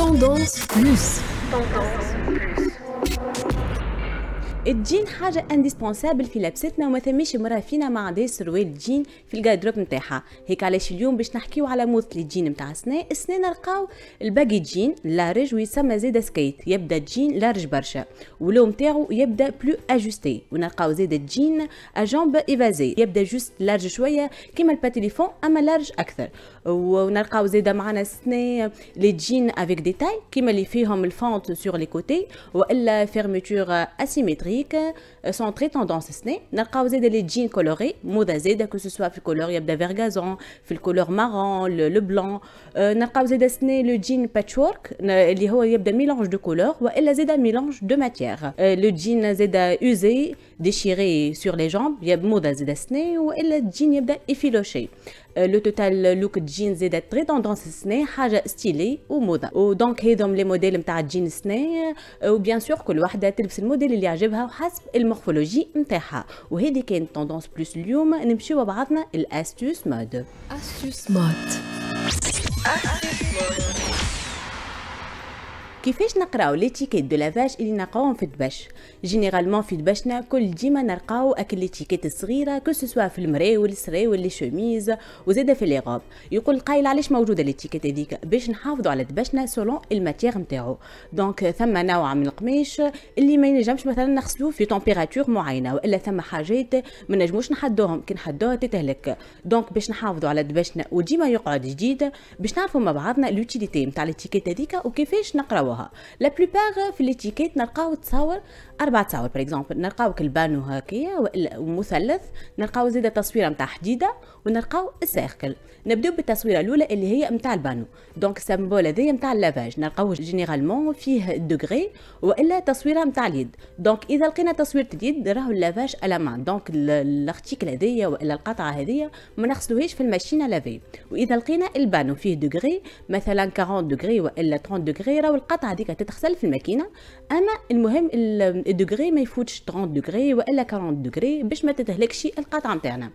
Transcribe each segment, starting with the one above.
Tendance Plus. Tendance Plus. الجين حاجه انديسبونسابل في لبستنا وما ثميش مرة فينا ما عندهاش سروال جين في الجاردروب نتاعها هيك علاش اليوم باش نحكيو على موضه الجين نتاع السنه السنه نلقاو الباقي جين لارج ويسمى زيدا سكيت يبدا جين لارج برشا ولو نتاعو يبدا بلو اجوستي ونلقاو زيدا جين اجامب ايفازي يبدا جوست لارج شويه كيما الباتيليفون اما لارج اكثر ونلقاو زيدا معنا السنه لي جين افيك ديتاي كيما اللي فيهم الفونت سور لي كوتي والا فيرميتور اسيميتري sont euh, très tendances ces n'est n'a pas les jeans coloré moda z que ce soit plus colorisable d'un verre gazon le couleur marron le blanc euh, n'a pas aux aider ce le jean patchwork l'ehoyé de mélange de couleurs ou elle a mélange de matières euh, le jean n'a aidé déchiré sur les jambes il ya beaucoup d'asile ou néo le jean لو توتال لوك جين زاد تري توندونس السنه حاجه ستيلي وموضه ودونك هذم لي موديل نتاع الجين السنه وبيان سور كل وحده تلبس الموديل اللي يعجبها وحسب المورفولوجي نتاعها وهذه كانت توندونس بلوس اليوم نمشيو مع بعضنا الاستوس مود استوس مود كيفاش نقراو ليتيكيت دو لافاج اللي نلقاوهم في الدباش جينيرالمون في دبشنا كل ديما نلقاو اكل ليتيكيت الصغيره كو سوسوا في المراول السراول لي شوميز وزاده في لي غوب يقول القايل علاش موجوده ليتيكيت هذيك باش نحافظوا على دباشنا سولون الماتيغ نتاعو دونك ثم نوع من القماش اللي ما ينجمش مثلا نغسلوه في تمبيراتور معينه والا ثم حاجات ما نجموش نحدوهم كي نحدوها تتهلك دونك باش نحافظوا على دباشنا وديما يقعد جديد باش نعرفوا مع بعضنا لوتيليتي نتاع ليتيكيت هذيك وكيفاش نقراو نلقاوها لا بلوبار في ليتيكيت نلقاو تصاور اربع تصاور بار اكزومبل نلقاو كالبانو هكايا ومثلث نلقاو زيد تصويره نتاع حديده ونلقاو السيركل نبداو بالتصويره الاولى اللي هي نتاع البانو دونك سامبول هذايا نتاع اللافاج نلقاو جينيرالمون فيه دوغري والا تصويره نتاع اليد دونك اذا لقينا تصويره اليد راهو اللافاج ما دونك الارتيكل هذايا والا القطعه هذيا ما نغسلوهاش في الماشينه لافي واذا لقينا البانو فيه دوغري مثلا 40 دوغري والا 30 دوغري راهو القطعه القطعه هذيك تتغسل في الماكينه اما المهم الدوغري ما يفوتش 30 دوغري والا 40 دوغري باش ما تتهلكش القطعه نتاعنا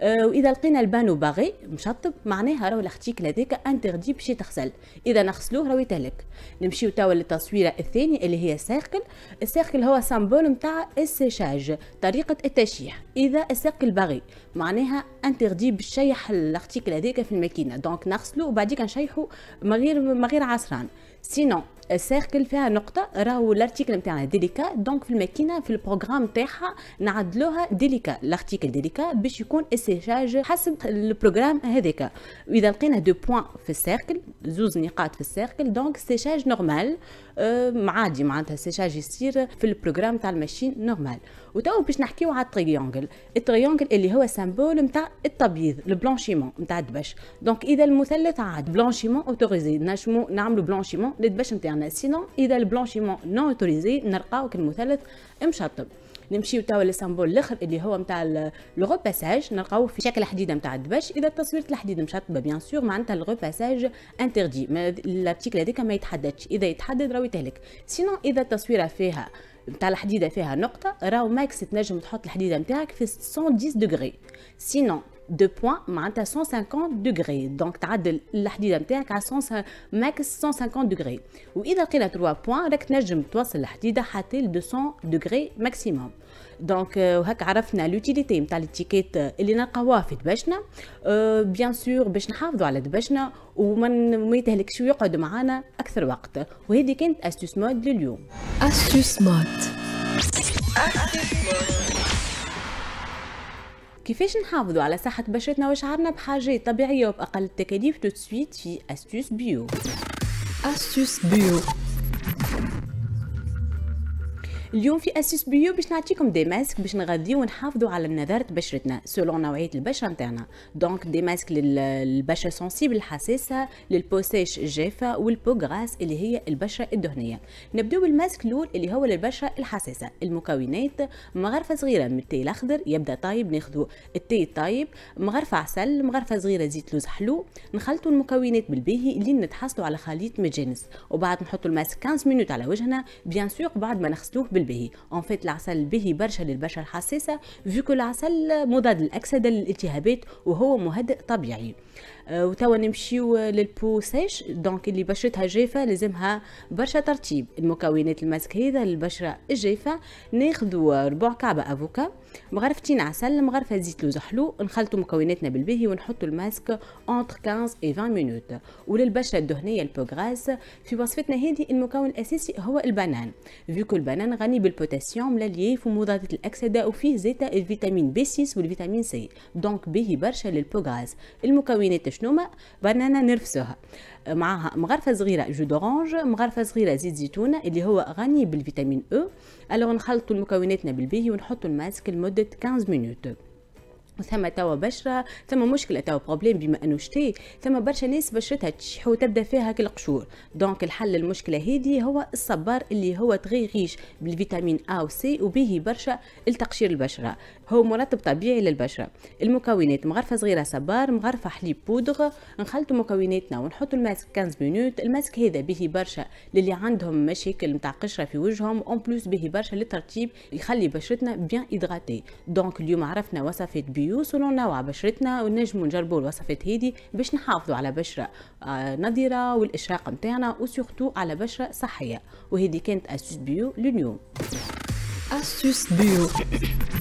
آه، واذا لقينا البانو باغي مشطب معناها راهو لاختيك هذيك انتردي باش يتغسل اذا نغسلوه راهو يتهلك نمشيو توا للتصويره الثانيه اللي هي السيركل السيركل هو سامبول نتاع السيشاج طريقه التشيح اذا السيركل باغي معناها انتردي باش تشيح لاختيكل في الماكينه دونك نغسلو وبعديك نشيحو من غير من غير عصران سينو السيركل فيها نقطه راهو الارتيكل نتاعها ديليكا دونك في الماكينه في البروغرام تاعها نعدلوها ديليكا الارتيكل ديليكا باش يكون استنتاج حسب البروغرام هذاك واذا لقينا دو بوان في السيركل زوز نقاط في السيركل دونك استنتاج نورمال آه عادي معناتها استنتاج يصير في البروغرام تاع الماشين نورمال وتو باش نحكيو على التريونجل التريونجل اللي هو سامبول نتاع التبييض البلانشيمون نتاع الدبش دونك اذا المثلث عاد بلانشيمون اوتوريزي نجمو نعملو بلانشيمون لي نتاعنا سينو اذا البلونشيمون نو اوتوريزي نلقاو كالمثلث مشطب نمشيو توا للسمبول الاخر اللي هو نتاع لو باساج نلقاو في شكل حديده نتاع الدبش اذا التصوير الحديد مشطبه بيان سور معناتها لو باساج انتردي الارتيكل هذيك ما يتحددش اذا يتحدد راهو يتهلك سينو اذا التصويره فيها نتاع الحديده فيها نقطه راهو ماكس تنجم تحط الحديده نتاعك في 110 دغري سينو دو بوان معناتها 150 دغري دونك تعدل الحديده نتاعك على 150 ماكس 150 دغري واذا لقينا 3 بوان راك تنجم توصل الحديده حتى ل 200 دغري ماكسيموم دونك وهك عرفنا لوتيليتي نتاع التيكيت اللي نلقاوها في دبشنا أه بيان سور باش نحافظوا على دبشنا وما يتهلكش ويقعد معانا اكثر وقت وهذه كانت استوس مود لليوم استوس مود كيفاش نحافظوا على صحة بشرتنا وشعرنا بحاجات طبيعية وبأقل التكاليف تو سويت في أستوس بيو أستوس بيو اليوم في اسيس بيو باش نعطيكم دي ماسك باش نغذيو ونحافظوا على نضاره بشرتنا سولون نوعيه البشره نتاعنا دونك دي ماسك للبشره سنسيبل الحساسه للبوسيش الجافه والبوغراس اللي هي البشره الدهنيه نبداو بالماسك الاول اللي هو للبشره الحساسه المكونات مغرفه صغيره من التي الاخضر يبدا طايب ناخذوا التي الطايب مغرفه عسل مغرفه صغيره زيت لوز حلو نخلطوا المكونات بالباهي لين نتحصلوا على خليط متجانس وبعد نحطوا الماسك 15 مينوت على وجهنا بيان سور بعد ما نغسلوه بال به اون فيت العسل به برشا للبشره الحساسه فيكو العسل مضاد للاكسده للالتهابات وهو مهدئ طبيعي آه، وتوا نمشيو سيش دونك اللي بشرتها جافه لازمها برشا ترتيب المكونات الماسك هذا للبشره الجافه ناخدو ربع كعبه افوكا مغرفتين عسل مغرفه زيت لوز حلو نخلطوا مكوناتنا بالباهي ونحطوا الماسك entre 15 و 20 مينوت وللبشره الدهنيه البوغراس في وصفتنا هذه المكون الاساسي هو البنان فيكو البنان غني بالبوتاسيوم للياف ومضادات الاكسده وفيه زيتا الفيتامين بي 6 والفيتامين سي دونك باهي برشا للبوغراس المكونات شنوما بنانا نرفسوها معاها مغرفه صغيره جو دورانج مغرفه صغيره زيت زيتونه اللي هو غني بالفيتامين او e. الوغ نخلطوا المكوناتنا بالبي ونحطوا الماسك لمده 15 مينوت ثم توا بشرة ثم مشكلة توا بروبليم بما انه شتي ثم برشا ناس بشرتها تشح وتبدا فيها كالقشور دونك الحل المشكلة هذه هو الصبار اللي هو تغي غيش بالفيتامين ا و سي وبه برشا لتقشير البشرة هو مرطب طبيعي للبشرة المكونات مغرفة صغيرة صبار مغرفة حليب بودغ نخلطو مكوناتنا ونحطو الماسك 15 مينوت الماسك هذا به برشا للي عندهم مشاكل نتاع قشرة في وجههم اون بلوس به برشا للترطيب يخلي بشرتنا بيان ايدغاتي دونك اليوم عرفنا وصفات بي بيوصلونا وعلى بشرتنا ونجموا نجربوا الوصفات هذه باش نحافظوا على بشره آه، نضره والاشراق نتاعنا وسورتو على بشره صحيه وهذه كانت استوس بيو لليوم استوس بيو